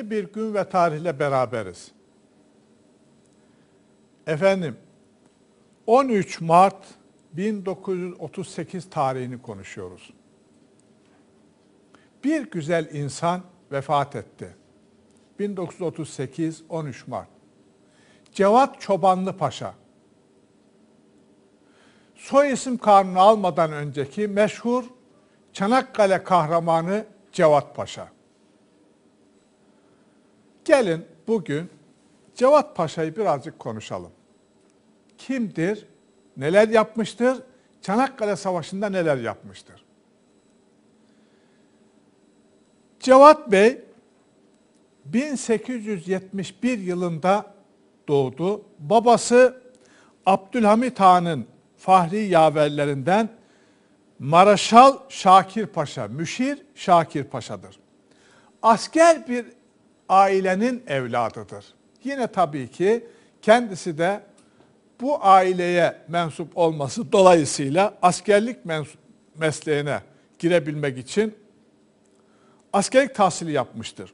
yeni bir gün ve tarihle beraberiz. Efendim, 13 Mart 1938 tarihini konuşuyoruz. Bir güzel insan vefat etti. 1938 13 Mart. Cevat Çobanlı Paşa. Soy isim kanunu almadan önceki meşhur Çanakkale kahramanı Cevat Paşa. Gelin bugün Cevat Paşa'yı birazcık konuşalım. Kimdir? Neler yapmıştır? Çanakkale Savaşı'nda neler yapmıştır? Cevat Bey 1871 yılında doğdu. Babası Abdülhamit Han'ın fahri yaverlerinden Maraşal Şakir Paşa, Müşir Şakir Paşa'dır. Asker bir ailenin evladıdır. Yine tabii ki kendisi de bu aileye mensup olması dolayısıyla askerlik mesleğine girebilmek için askerlik tahsili yapmıştır.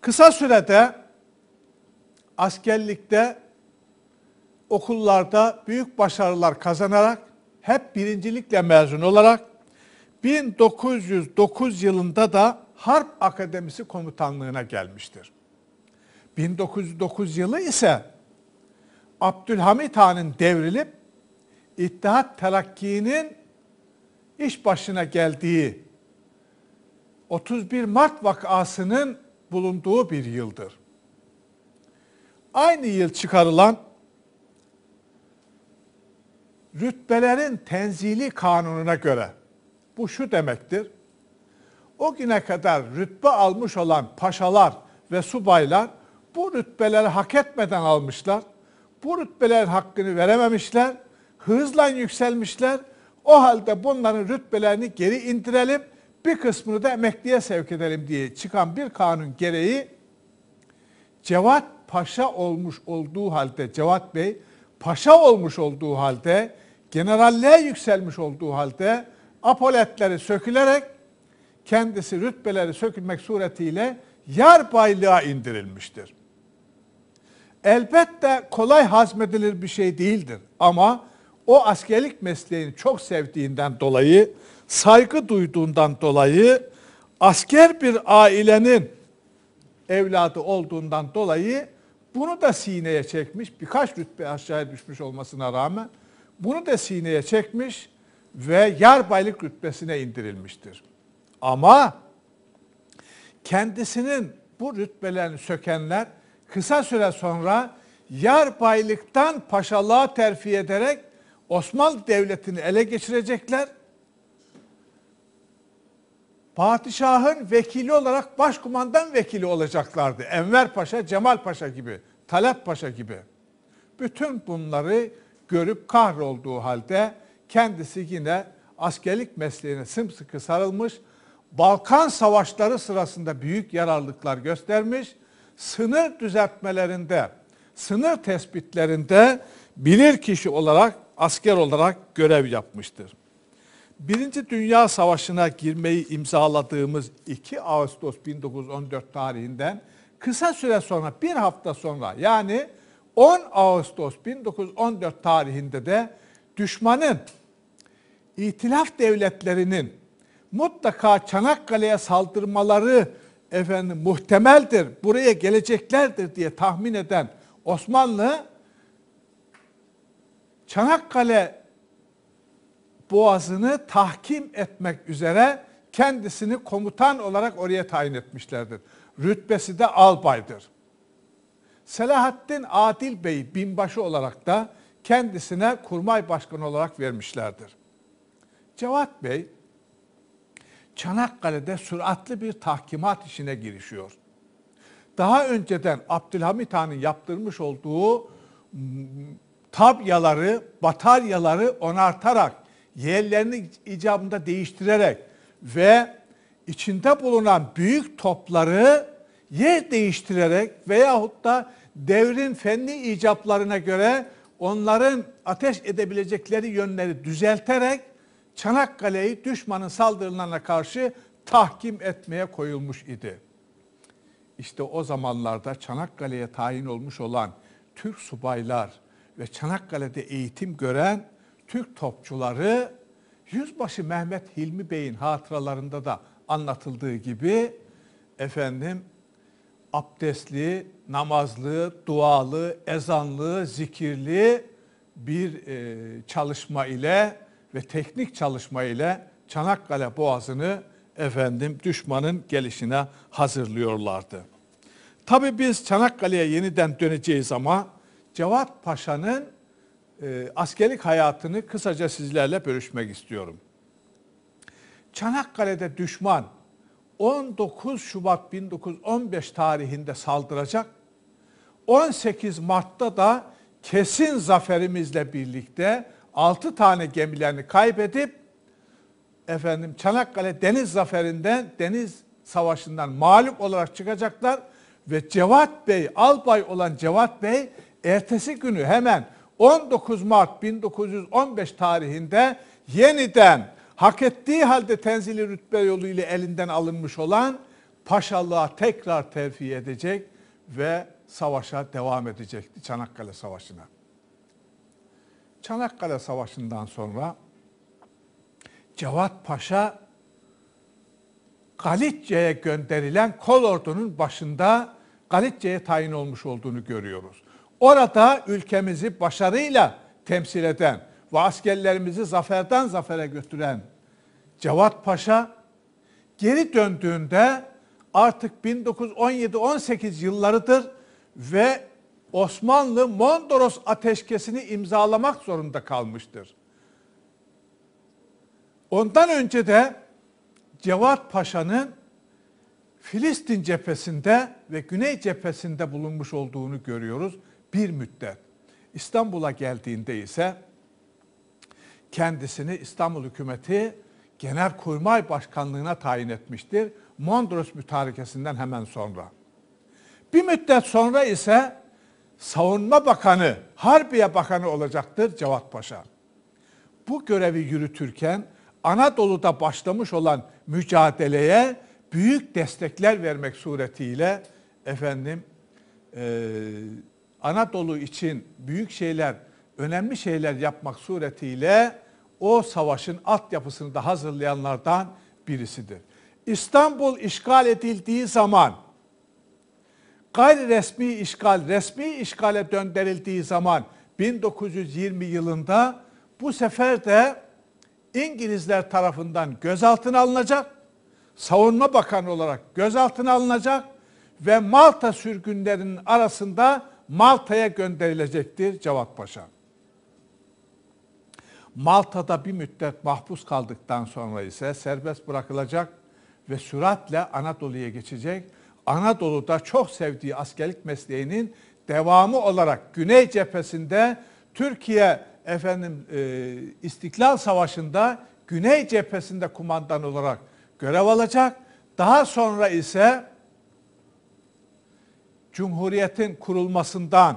Kısa sürede askerlikte okullarda büyük başarılar kazanarak hep birincilikle mezun olarak 1909 yılında da Harp Akademisi Komutanlığı'na gelmiştir. 1909 yılı ise Abdülhamit Han'ın devrilip İttihat Terakki'nin iş başına geldiği 31 Mart vakasının bulunduğu bir yıldır. Aynı yıl çıkarılan rütbelerin tenzili kanununa göre bu şu demektir o güne kadar rütbe almış olan paşalar ve subaylar bu rütbeleri hak etmeden almışlar. Bu rütbeler hakkını verememişler. Hızla yükselmişler. O halde bunların rütbelerini geri indirelim. Bir kısmını da emekliye sevk edelim diye çıkan bir kanun gereği Cevat Paşa olmuş olduğu halde Cevat Bey paşa olmuş olduğu halde generalliğe yükselmiş olduğu halde apoletleri sökülerek kendisi rütbeleri sökülmek suretiyle yer baylığa indirilmiştir. Elbette kolay hazmedilir bir şey değildir ama o askerlik mesleğini çok sevdiğinden dolayı, saygı duyduğundan dolayı, asker bir ailenin evladı olduğundan dolayı bunu da sineye çekmiş, birkaç rütbe aşağıya düşmüş olmasına rağmen bunu da sineye çekmiş ve yarbaylık rütbesine indirilmiştir. Ama kendisinin bu rütbelerini sökenler kısa süre sonra yarbaylıktan paşalığa terfi ederek Osmanlı Devleti'ni ele geçirecekler. Padişahın vekili olarak başkumandan vekili olacaklardı. Enver Paşa, Cemal Paşa gibi, Talep Paşa gibi. Bütün bunları görüp kahrolduğu halde kendisi yine askerlik mesleğine sımsıkı sarılmış Balkan savaşları sırasında büyük yararlılıklar göstermiş, sınır düzeltmelerinde, sınır tespitlerinde bilir kişi olarak, asker olarak görev yapmıştır. Birinci Dünya Savaşı'na girmeyi imzaladığımız 2 Ağustos 1914 tarihinden kısa süre sonra, bir hafta sonra yani 10 Ağustos 1914 tarihinde de düşmanın itilaf devletlerinin mutlaka Çanakkale'ye saldırmaları efendim muhtemeldir. Buraya geleceklerdir diye tahmin eden Osmanlı Çanakkale boğazını tahkim etmek üzere kendisini komutan olarak oraya tayin etmişlerdir. Rütbesi de albaydır. Selahaddin Adil Bey binbaşı olarak da kendisine kurmay başkanı olarak vermişlerdir. Cevat Bey Çanakkale'de süratli bir tahkimat işine girişiyor. Daha önceden Abdülhamit Han'ın yaptırmış olduğu tabyaları, bataryaları onartarak, yerlerini icabında değiştirerek ve içinde bulunan büyük topları yer değiştirerek veyahut da devrin fenli icaplarına göre onların ateş edebilecekleri yönleri düzelterek Çanakkale'yi düşmanın saldırılarına karşı tahkim etmeye koyulmuş idi. İşte o zamanlarda Çanakkale'ye tayin olmuş olan Türk subaylar ve Çanakkale'de eğitim gören Türk topçuları Yüzbaşı Mehmet Hilmi Bey'in hatıralarında da anlatıldığı gibi efendim abdestli, namazlı, dualı, ezanlı, zikirli bir e, çalışma ile ve teknik çalışma ile Çanakkale Boğazı'nı efendim düşmanın gelişine hazırlıyorlardı. Tabi biz Çanakkale'ye yeniden döneceğiz ama Cevat Paşa'nın e, askerlik hayatını kısaca sizlerle bölüşmek istiyorum. Çanakkale'de düşman 19 Şubat 1915 tarihinde saldıracak. 18 Mart'ta da kesin zaferimizle birlikte 6 tane gemilerini kaybedip efendim Çanakkale Deniz Zaferi'nden Deniz Savaşı'ndan mağlup olarak çıkacaklar ve Cevat Bey, albay olan Cevat Bey ertesi günü hemen 19 Mart 1915 tarihinde yeniden hak ettiği halde tenzili rütbe yoluyla elinden alınmış olan paşalığa tekrar tevfi edecek ve savaşa devam edecekti Çanakkale Savaşı'na. Çanakkale Savaşı'ndan sonra Cevat Paşa Galitce'ye gönderilen kol ordunun başında Galitce'ye tayin olmuş olduğunu görüyoruz. Orada ülkemizi başarıyla temsil eden ve askerlerimizi zaferden zafere götüren Cevat Paşa geri döndüğünde artık 1917-18 yıllarıdır ve Osmanlı Mondros ateşkesini imzalamak zorunda kalmıştır. Ondan önce de Cevat Paşa'nın Filistin cephesinde ve Güney cephesinde bulunmuş olduğunu görüyoruz bir müddet. İstanbul'a geldiğinde ise kendisini İstanbul hükümeti Genelkurmay Başkanlığına tayin etmiştir. Mondros mütarekesinden hemen sonra. Bir müddet sonra ise Savunma Bakanı, Harbiye Bakanı olacaktır Cevat Paşa. Bu görevi yürütürken Anadolu'da başlamış olan mücadeleye büyük destekler vermek suretiyle efendim e, Anadolu için büyük şeyler, önemli şeyler yapmak suretiyle o savaşın altyapısını da hazırlayanlardan birisidir. İstanbul işgal edildiği zaman Gayri resmi işgal, resmi işgale döndürüldüğü zaman 1920 yılında bu sefer de İngilizler tarafından gözaltına alınacak. Savunma Bakanı olarak gözaltına alınacak ve Malta sürgünlerinin arasında Malta'ya gönderilecektir Cevat Paşa. Malta'da bir müddet mahpus kaldıktan sonra ise serbest bırakılacak ve süratle Anadolu'ya geçecek. Anadolu'da çok sevdiği askerlik mesleğinin devamı olarak Güney cephesinde Türkiye efendim e, İstiklal Savaşı'nda Güney cephesinde kumandan olarak görev alacak. Daha sonra ise Cumhuriyet'in kurulmasından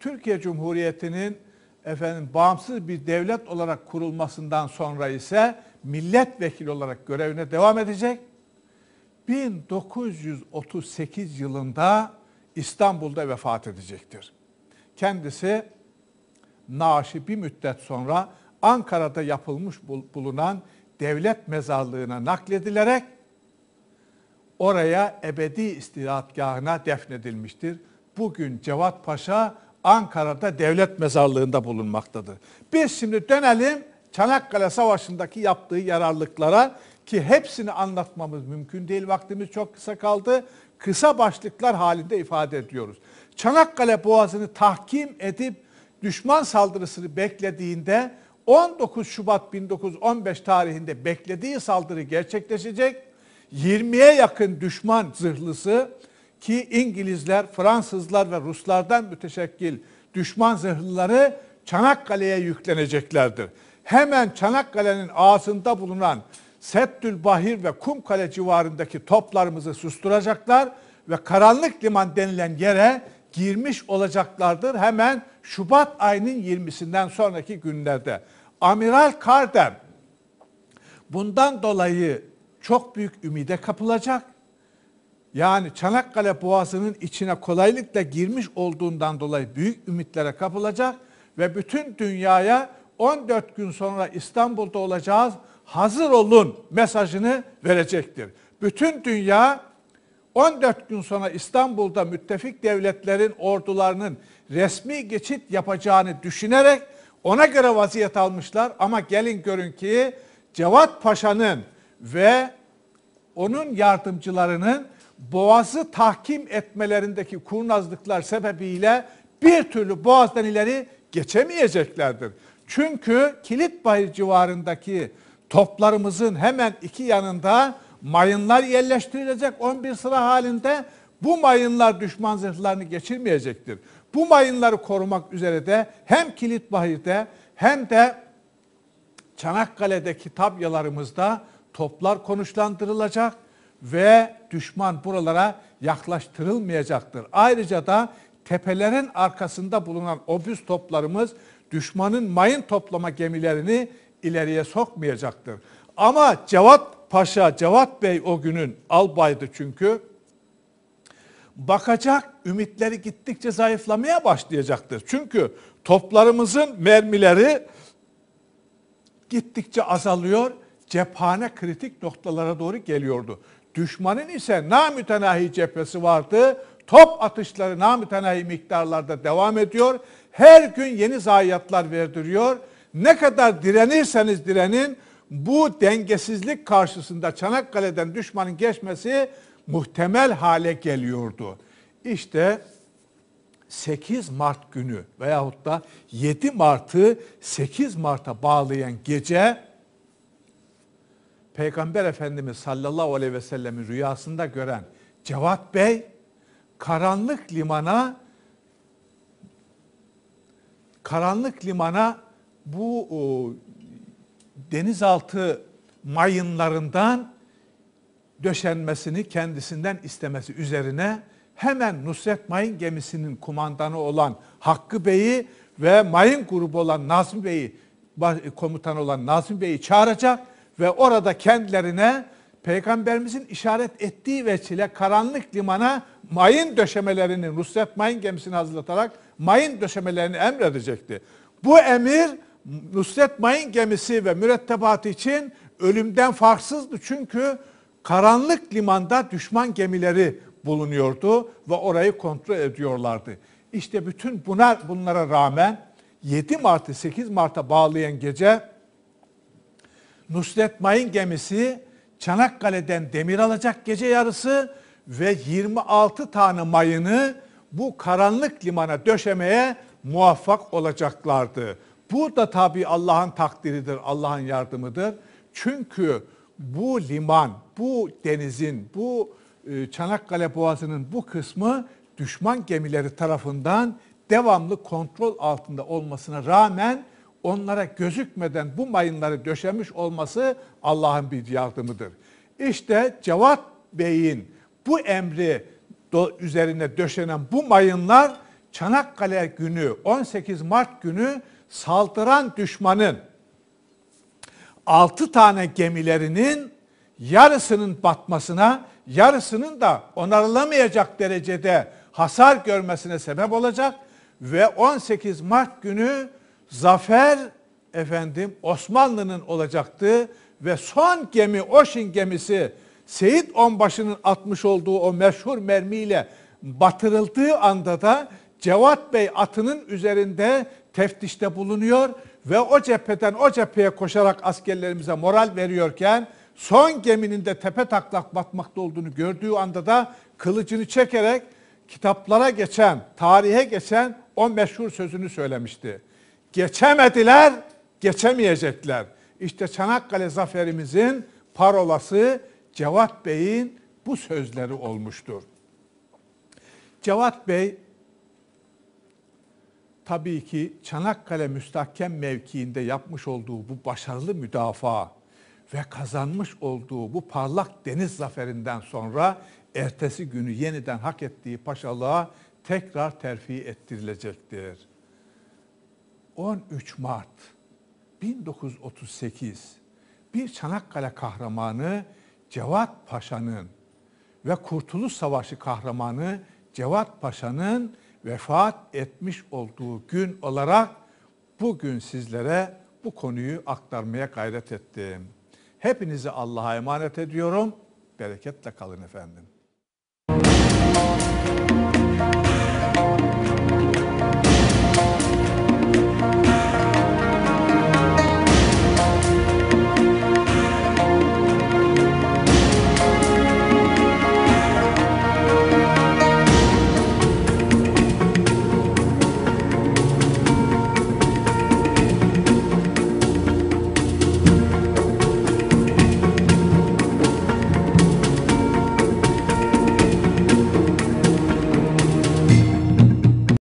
Türkiye Cumhuriyeti'nin efendim bağımsız bir devlet olarak kurulmasından sonra ise milletvekili olarak görevine devam edecek 1938 yılında İstanbul'da vefat edecektir. Kendisi naaşı bir müddet sonra Ankara'da yapılmış bulunan devlet mezarlığına nakledilerek oraya ebedi istirahatgahına defnedilmiştir. Bugün Cevat Paşa Ankara'da devlet mezarlığında bulunmaktadır. Biz şimdi dönelim Çanakkale Savaşı'ndaki yaptığı yararlıklara ki hepsini anlatmamız mümkün değil. Vaktimiz çok kısa kaldı. Kısa başlıklar halinde ifade ediyoruz. Çanakkale Boğazı'nı tahkim edip düşman saldırısını beklediğinde 19 Şubat 1915 tarihinde beklediği saldırı gerçekleşecek. 20'ye yakın düşman zırhlısı ki İngilizler, Fransızlar ve Ruslardan müteşekkil düşman zırhlıları Çanakkale'ye yükleneceklerdir. Hemen Çanakkale'nin ağzında bulunan Settül Bahir ve Kumkale civarındaki toplarımızı susturacaklar ve karanlık liman denilen yere girmiş olacaklardır hemen Şubat ayının 20'sinden sonraki günlerde. Amiral Kardem bundan dolayı çok büyük ümide kapılacak. Yani Çanakkale Boğazı'nın içine kolaylıkla girmiş olduğundan dolayı büyük ümitlere kapılacak ve bütün dünyaya 14 gün sonra İstanbul'da olacağız hazır olun mesajını verecektir. Bütün dünya 14 gün sonra İstanbul'da müttefik devletlerin ordularının resmi geçit yapacağını düşünerek ona göre vaziyet almışlar ama gelin görün ki Cevat Paşa'nın ve onun yardımcılarının boğazı tahkim etmelerindeki kurnazlıklar sebebiyle bir türlü boğazdan ileri geçemeyeceklerdir. Çünkü Kilitbahir civarındaki toplarımızın hemen iki yanında mayınlar yerleştirilecek 11 sıra halinde. Bu mayınlar düşman zırhlarını geçirmeyecektir. Bu mayınları korumak üzere de hem Kilitbahir'de hem de Çanakkale'deki tabyalarımızda toplar konuşlandırılacak ve düşman buralara yaklaştırılmayacaktır. Ayrıca da tepelerin arkasında bulunan obüs toplarımız düşmanın mayın toplama gemilerini ileriye sokmayacaktır. Ama Cevat Paşa, Cevat Bey o günün albaydı çünkü bakacak ümitleri gittikçe zayıflamaya başlayacaktır. Çünkü toplarımızın mermileri gittikçe azalıyor, cephane kritik noktalara doğru geliyordu. Düşmanın ise namütenahi cephesi vardı. Top atışları namütenahi miktarlarda devam ediyor. Her gün yeni zayiatlar verdiriyor ne kadar direnirseniz direnin bu dengesizlik karşısında Çanakkale'den düşmanın geçmesi muhtemel hale geliyordu. İşte 8 Mart günü veyahut da 7 Mart'ı 8 Mart'a bağlayan gece Peygamber Efendimiz sallallahu aleyhi ve sellemin rüyasında gören Cevat Bey karanlık limana karanlık limana bu o, denizaltı mayınlarından döşenmesini kendisinden istemesi üzerine hemen Nusret Mayın gemisinin kumandanı olan Hakkı Bey'i ve mayın grubu olan Nazmi Bey'i komutan olan Nazmi Bey'i çağıracak ve orada kendilerine Peygamberimizin işaret ettiği veçile karanlık limana mayın döşemelerini, Nusret mayın gemisini hazırlatarak mayın döşemelerini emredecekti. Bu emir Nusret Mayın gemisi ve mürettebat için ölümden farksızdı. Çünkü karanlık limanda düşman gemileri bulunuyordu ve orayı kontrol ediyorlardı. İşte bütün buna, bunlara rağmen 7 Mart'ı 8 Mart'a bağlayan gece Nusret Mayın gemisi Çanakkale'den demir alacak gece yarısı ve 26 tane mayını bu karanlık limana döşemeye muvaffak olacaklardı. Bu da tabii Allah'ın takdiridir, Allah'ın yardımıdır. Çünkü bu liman, bu denizin, bu e, Çanakkale Boğazı'nın bu kısmı düşman gemileri tarafından devamlı kontrol altında olmasına rağmen onlara gözükmeden bu mayınları döşemiş olması Allah'ın bir yardımıdır. İşte Cevat Bey'in bu emri üzerine döşenen bu mayınlar Çanakkale günü 18 Mart günü saldıran düşmanın altı tane gemilerinin yarısının batmasına, yarısının da onarılamayacak derecede hasar görmesine sebep olacak ve 18 Mart günü zafer efendim Osmanlı'nın olacaktı ve son gemi Oşin gemisi Seyit Onbaşı'nın atmış olduğu o meşhur mermiyle batırıldığı anda da Cevat Bey atının üzerinde teftişte bulunuyor ve o cepheden o cepheye koşarak askerlerimize moral veriyorken son geminin de tepe taklak batmakta olduğunu gördüğü anda da kılıcını çekerek kitaplara geçen, tarihe geçen o meşhur sözünü söylemişti. Geçemediler, geçemeyecekler. İşte Çanakkale zaferimizin parolası Cevat Bey'in bu sözleri olmuştur. Cevat Bey tabii ki Çanakkale müstahkem mevkiinde yapmış olduğu bu başarılı müdafaa ve kazanmış olduğu bu parlak deniz zaferinden sonra ertesi günü yeniden hak ettiği paşalığa tekrar terfi ettirilecektir. 13 Mart 1938 bir Çanakkale kahramanı Cevat Paşa'nın ve Kurtuluş Savaşı kahramanı Cevat Paşa'nın vefat etmiş olduğu gün olarak bugün sizlere bu konuyu aktarmaya gayret ettim. Hepinizi Allah'a emanet ediyorum. Bereketle kalın efendim.